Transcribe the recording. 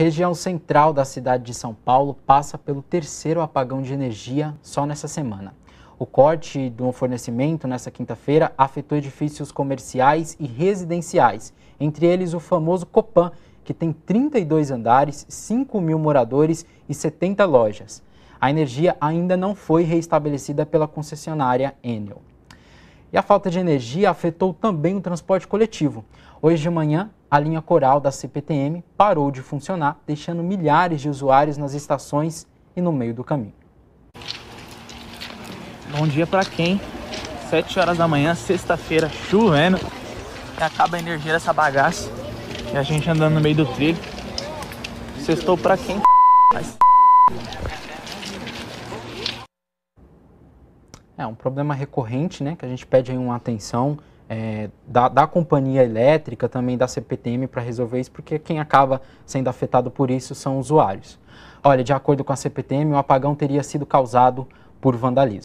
Região central da cidade de São Paulo passa pelo terceiro apagão de energia só nessa semana. O corte do fornecimento nessa quinta-feira afetou edifícios comerciais e residenciais, entre eles o famoso Copan, que tem 32 andares, 5 mil moradores e 70 lojas. A energia ainda não foi reestabelecida pela concessionária Enel. E a falta de energia afetou também o transporte coletivo. Hoje de manhã, a linha coral da CPTM parou de funcionar, deixando milhares de usuários nas estações e no meio do caminho. Bom dia para quem? 7 horas da manhã, sexta-feira, chovendo. acaba a energia dessa bagaça. E a gente andando no meio do trilho. Sextou para quem? É um problema recorrente, né? Que a gente pede aí uma atenção é, da, da, companhia elétrica, também da CPTM para resolver isso, porque quem acaba sendo afetado por isso são usuários. Olha, de acordo com a CPTM, o apagão teria sido causado por vandalismo.